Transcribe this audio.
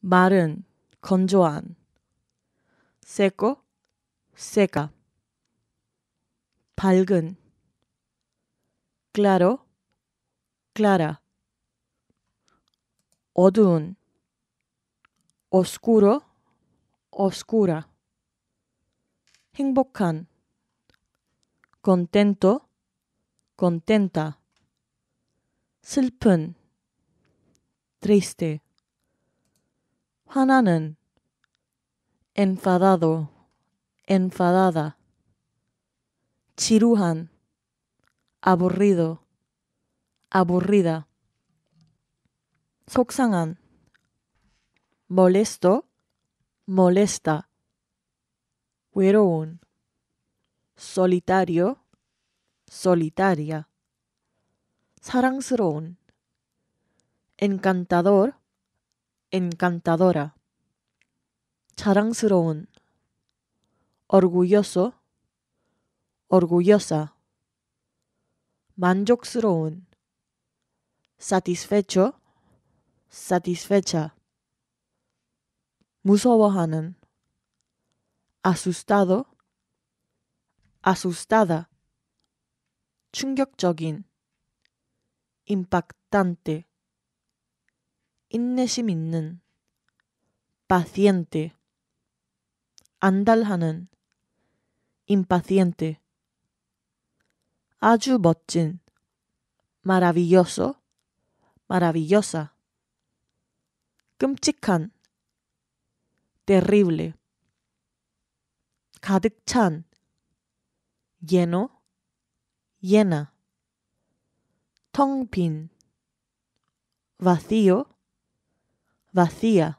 마른, 건조한. 세고, 세가. 밝은, claro, clara. 어두운, oscuro, oscura. 행복한, contento, contenta. 슬픈, triste. Hananan enfadado, enfadada, chiruhan, aburrido, aburrida, Soxangan. molesto, molesta, Hueroun solitario, solitaria, Sarangsroun. encantador, encantadora, 자랑스러운, orgulloso, orgullosa, 만족스러운, satisfecho, satisfecha, 무서워하는, asustado, asustada, 충격적인, impactante, 인내심 있는 paciente 안달하는 impaciente 아주 멋진 maravilloso maravillosa 끔찍한 terrible 가득 찬 lleno llena 텅 빈 vacío vacía